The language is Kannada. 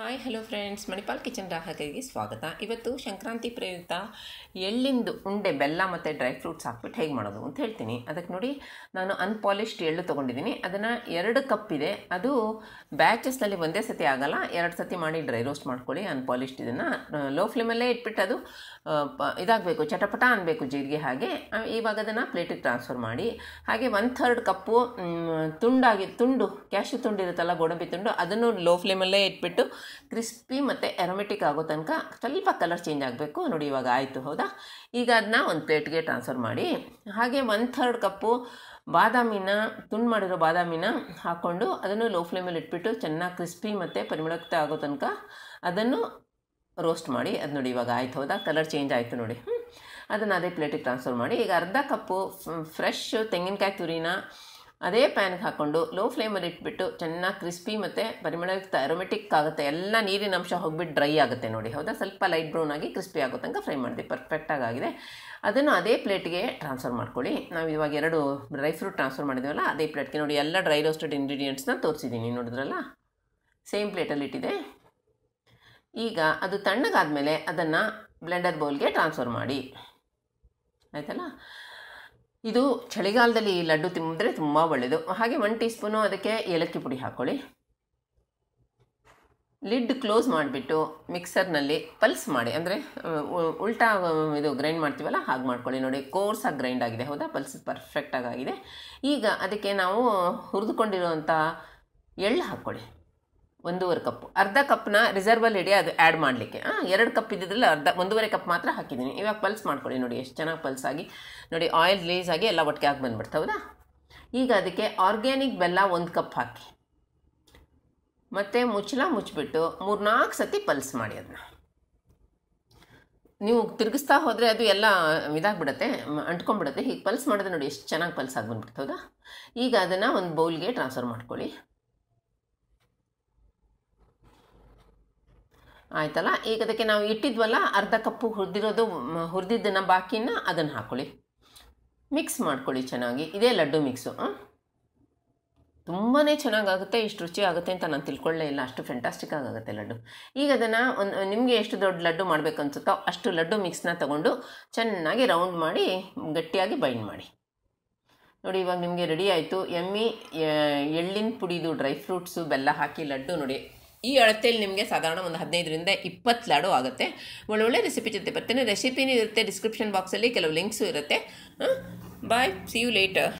hi hello friends Manipal kitchen ಗ್ರಾಹಕರಿಗೆ ಸ್ವಾಗತ ಇವತ್ತು ಸಂಕ್ರಾಂತಿ ಪ್ರಯುಕ್ತ ಎಳ್ಳಿಂದು ಉಂಡೆ ಬೆಲ್ಲ ಮತ್ತು ಡ್ರೈ ಫ್ರೂಟ್ಸ್ ಹಾಕ್ಬಿಟ್ಟು ಹೇಗೆ ಮಾಡೋದು ಅಂತ ಹೇಳ್ತೀನಿ ಅದಕ್ಕೆ ನೋಡಿ ನಾನು ಅನ್ಪಾಲಿಶ್ಡ್ ಎಳ್ಳು ತೊಗೊಂಡಿದ್ದೀನಿ ಅದನ್ನು ಎರಡು ಕಪ್ ಇದೆ ಅದು ಬ್ಯಾಚಸ್ನಲ್ಲಿ ಒಂದೇ ಸತಿ ಆಗಲ್ಲ ಎರಡು ಸತಿ ಮಾಡಿ ಡ್ರೈ ರೋಸ್ಟ್ ಮಾಡ್ಕೊಳ್ಳಿ ಅನ್ಪಾಲಿಶ್ಡ್ ಇದನ್ನು ಲೋ ಫ್ಲೇಮಲ್ಲೇ ಇಟ್ಬಿಟ್ಟು ಅದು ಇದಾಗಬೇಕು ಚಟಪಟ ಅನ್ನಬೇಕು ಜೀರಿಗೆ ಹಾಗೆ ಇವಾಗ ಅದನ್ನು ಪ್ಲೇಟಿಗೆ ಟ್ರಾನ್ಸ್ಫರ್ ಮಾಡಿ ಹಾಗೆ ಒನ್ ಥರ್ಡ್ ಕಪ್ಪು ತುಂಡಾಗಿ ತುಂಡು ಕ್ಯಾಶು ತುಂಡು ಇರುತ್ತಲ್ಲ ಗೋಡಂಬಿ ತುಂಡು ಅದನ್ನು ಲೋ ಫ್ಲೇಮಲ್ಲೇ ಇಟ್ಬಿಟ್ಟು ಕ್ರಿಸ್ಪಿ ಮತ್ತು ಎರೋಮೆಟಿಕ್ ಆಗೋ ತನಕ ಸ್ವಲ್ಪ ಕಲರ್ ಚೇಂಜ್ ಆಗಬೇಕು ನೋಡಿ ಇವಾಗ ಆಯಿತು ಹೌದಾ ಈಗ ಅದನ್ನ ಒಂದು ಪ್ಲೇಟ್ಗೆ ಟ್ರಾನ್ಸ್ಫರ್ ಮಾಡಿ ಹಾಗೆ ಒನ್ ಥರ್ಡ್ ಕಪ್ಪು ಬಾದಾಮಿನ ತುಂಡು ಮಾಡಿರೋ ಬಾದಾಮಿನ ಹಾಕ್ಕೊಂಡು ಅದನ್ನು ಲೋ ಫ್ಲೇಮಲ್ಲಿ ಇಟ್ಬಿಟ್ಟು ಚೆನ್ನಾಗಿ ಕ್ರಿಸ್ಪಿ ಮತ್ತು ಪರಿಮಳಕ್ತ ಆಗೋ ತನಕ ಅದನ್ನು ರೋಸ್ಟ್ ಮಾಡಿ ಅದು ನೋಡಿ ಇವಾಗ ಆಯ್ತು ಹೌದಾ ಕಲರ್ ಚೇಂಜ್ ಆಯಿತು ನೋಡಿ ಅದನ್ನು ಅದೇ ಪ್ಲೇಟಿಗೆ ಟ್ರಾನ್ಸ್ಫರ್ ಮಾಡಿ ಈಗ ಅರ್ಧ ಕಪ್ಪು ಫ್ರೆಶ್ ತೆಂಗಿನಕಾಯಿ ತುರಿನ ಅದೇ ಪ್ಯಾನ್ಗೆ ಹಾಕ್ಕೊಂಡು ಲೋ ಫ್ಲೇಮಲ್ಲಿ ಇಟ್ಬಿಟ್ಟು ಚೆನ್ನಾಗಿ ಕ್ರಿಸ್ಪಿ ಮತ್ತು ಪರಿಮಳಯುಕ್ತ ಅರೋಮೆಟಿಕ್ ಆಗುತ್ತೆ ಎಲ್ಲ ನೀರಿನ ಅಂಶ ಹೋಗ್ಬಿಟ್ಟು ಡ್ರೈ ಆಗುತ್ತೆ ನೋಡಿ ಹೌದಾ ಸ್ವಲ್ಪ ಲೈಟ್ ಬ್ರೌನ್ ಆಗಿ ಕ್ರಿಸ್ಪಿ ಆಗೋ ತನಕ ಫ್ರೈ ಮಾಡಿದೆ ಪರ್ಫೆಕ್ಟಾಗಿ ಆಗಿದೆ ಅದನ್ನು ಅದೇ ಪ್ಲೇಟ್ಗೆ ಟ್ರಾನ್ಸ್ಫರ್ ಮಾಡ್ಕೊಳ್ಳಿ ನಾವು ಇವಾಗ ಎರಡು ಡ್ರೈ ಫ್ರೂಟ್ ಟ್ರಾನ್ಸ್ಫರ್ ಮಾಡಿದ್ದೀವಲ್ಲ ಅದೇ ಪ್ಲೇಟ್ಗೆ ನೋಡಿ ಎಲ್ಲ ಡ್ರೈ ರೋಸ್ಟೆಡ್ ಇಂಗ್ರೀಡಿಯೆಂಟ್ಸ್ನ ತೋರಿಸಿದ್ದೀನಿ ನೋಡಿದ್ರಲ್ಲ ಸೇಮ್ ಪ್ಲೇಟಲ್ಲಿ ಇಟ್ಟಿದೆ ಈಗ ಅದು ತಣ್ಣಗಾದ ಮೇಲೆ ಅದನ್ನು ಬ್ಲೆಂಡರ್ ಬೌಲ್ಗೆ ಟ್ರಾನ್ಸ್ಫರ್ ಮಾಡಿ ಆಯಿತಲ್ಲ ಇದು ಚಳಿಗಾಲದಲ್ಲಿ ಲಡ್ಡು ತಿಂದರೆ ತುಂಬ ಒಳ್ಳೆಯದು ಹಾಗೆ ಒನ್ ಟೀ ಸ್ಪೂನು ಅದಕ್ಕೆ ಏಲಕ್ಕಿ ಪುಡಿ ಹಾಕ್ಕೊಳ್ಳಿ ಲಿಡ್ ಕ್ಲೋಸ್ ಮಾಡಿಬಿಟ್ಟು ಮಿಕ್ಸರ್ನಲ್ಲಿ ಪಲ್ಸ್ ಮಾಡಿ ಅಂದರೆ ಉಲ್ಟಾ ಇದು ಗ್ರೈಂಡ್ ಮಾಡ್ತೀವಲ್ಲ ಹಾಗೆ ಮಾಡ್ಕೊಳ್ಳಿ ನೋಡಿ ಕೋರ್ಸಾಗಿ ಗ್ರೈಂಡ್ ಆಗಿದೆ ಹೌದಾ ಪಲ್ಸ್ ಪರ್ಫೆಕ್ಟಾಗಿ ಆಗಿದೆ ಈಗ ಅದಕ್ಕೆ ನಾವು ಹುರಿದುಕೊಂಡಿರುವಂಥ ಎಳ್ಳು ಹಾಕ್ಕೊಳ್ಳಿ ಒಂದೂವರೆ ಕಪ್ ಅರ್ಧ ಕಪ್ನ ರಿಸರ್ವಲ್ಲಿ ಇಡಿ ಅದು ಆ್ಯಡ್ ಮಾಡಲಿಕ್ಕೆ ಹಾಂ ಎರಡು ಕಪ್ ಇದ್ದಿದ್ರಲ್ಲ ಅರ್ಧ ಒಂದೂವರೆ ಕಪ್ ಮಾತ್ರ ಹಾಕಿದ್ದೀನಿ ಇವಾಗ ಪಲ್ಸ್ ಮಾಡ್ಕೊಳ್ಳಿ ನೋಡಿ ಎಷ್ಟು ಚೆನ್ನಾಗಿ ಪಲ್ಸ್ ಆಗಿ ನೋಡಿ ಆಯಿಲ್ ರಿಲೀಸ್ ಆಗಿ ಎಲ್ಲ ಒಟ್ಟಿಗೆ ಹಾಕಿ ಬಂದ್ಬಿಡ್ತು ಹೌದಾ ಈಗ ಅದಕ್ಕೆ ಆರ್ಗ್ಯಾನಿಕ್ ಬೆಲ್ಲ ಒಂದು ಕಪ್ ಹಾಕಿ ಮತ್ತು ಮುಚ್ಚಲ ಮುಚ್ಚಿಬಿಟ್ಟು ಮೂರ್ನಾಲ್ಕು ಸತಿ ಪಲ್ಸ್ ಮಾಡಿ ಅದನ್ನ ನೀವು ತಿರುಗಿಸ್ತಾ ಹೋದರೆ ಅದು ಎಲ್ಲ ಇದಾಗ್ಬಿಡತ್ತೆ ಅಂಟ್ಕೊಂಡ್ಬಿಡುತ್ತೆ ಹೀಗೆ ಪಲ್ಸ್ ಮಾಡಿದ್ರೆ ನೋಡಿ ಎಷ್ಟು ಚೆನ್ನಾಗಿ ಪಲ್ಸ್ ಆಗಿ ಬಂದ್ಬಿಡ್ತು ಹೌದಾ ಈಗ ಅದನ್ನು ಒಂದು ಬೌಲ್ಗೆ ಟ್ರಾನ್ಸ್ಫರ್ ಮಾಡ್ಕೊಳ್ಳಿ ಆಯ್ತಲ್ಲ ಈಗ ಅದಕ್ಕೆ ನಾವು ಇಟ್ಟಿದ್ವಲ್ಲ ಅರ್ಧ ಕಪ್ಪು ಹುರಿದಿರೋದು ಹುರಿದಿದ್ದನ್ನು ಬಾಕಿನ ಅದನ್ನು ಹಾಕ್ಕೊಳ್ಳಿ ಮಿಕ್ಸ್ ಮಾಡ್ಕೊಳ್ಳಿ ಚೆನ್ನಾಗಿ ಇದೇ ಲಡ್ಡು ಮಿಕ್ಸು ತುಂಬಾ ಚೆನ್ನಾಗಾಗುತ್ತೆ ಇಷ್ಟು ರುಚಿ ಆಗುತ್ತೆ ಅಂತ ನಾನು ತಿಳ್ಕೊಳ್ಳೇ ಇಲ್ಲ ಅಷ್ಟು ಫ್ಯಾಂಟಾಸ್ಟಿಕ್ ಆಗುತ್ತೆ ಲಡ್ಡು ಈಗ ಅದನ್ನು ಒಂದು ನಿಮಗೆ ಎಷ್ಟು ದೊಡ್ಡ ಲಡ್ಡು ಮಾಡಬೇಕು ಅನ್ಸುತ್ತೋ ಅಷ್ಟು ಲಡ್ಡು ಮಿಕ್ಸ್ನ ತಗೊಂಡು ಚೆನ್ನಾಗಿ ರೌಂಡ್ ಮಾಡಿ ಗಟ್ಟಿಯಾಗಿ ಬೈಂಡ್ ಮಾಡಿ ನೋಡಿ ಇವಾಗ ನಿಮಗೆ ರೆಡಿ ಆಯಿತು ಎಮ್ಮಿ ಎಳ್ಳಿನ ಪುಡಿದು ಡ್ರೈ ಫ್ರೂಟ್ಸು ಬೆಲ್ಲ ಹಾಕಿ ಲಡ್ಡು ನೋಡಿ ಈ ಅಳತೆಯಲ್ಲಿ ನಿಮಗೆ ಸಾಧಾರಣ ಒಂದು ಹದಿನೈದರಿಂದ ಇಪ್ಪತ್ತು ಲಾಡು ಆಗುತ್ತೆ ಒಳ್ಳೊಳ್ಳೆ ರೆಸಿಪಿ ಜೊತೆ ಬರ್ತೇನೆ ರೆಸಿಪಿನೂ ಇರುತ್ತೆ ಡಿಸ್ಕ್ರಿಪ್ಷನ್ ಬಾಕ್ಸಲ್ಲಿ ಕೆಲವು ಲಿಂಕ್ಸು ಇರುತ್ತೆ ಬಾಯ್ ಸಿ ಯು ಲೇಟರ್